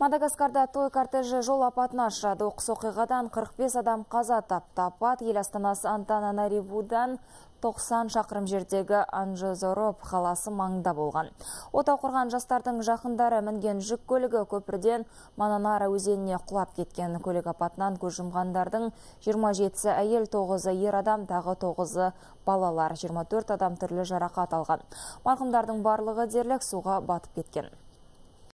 Мадагаскарда той кортежі жол апатына ұшырады. Оқыс оқиғадан 45 адам қаза тапты. Апат ел астанасы Антананаривудан 90 шақырым жердегі Зороп қаласы маңында болған. Отау құрған жастардың жақындары мінген жүк көлігі көпірден Мананара өзеніне құлап кеткен көлік апатынан көз жұмғандардың 27-сі әйел 9-ы ер адам, тағы 9-ы балалар, 24 адам түрлі жарақат алған. Марқымдардың барлығы дерлік суға батып кеткен.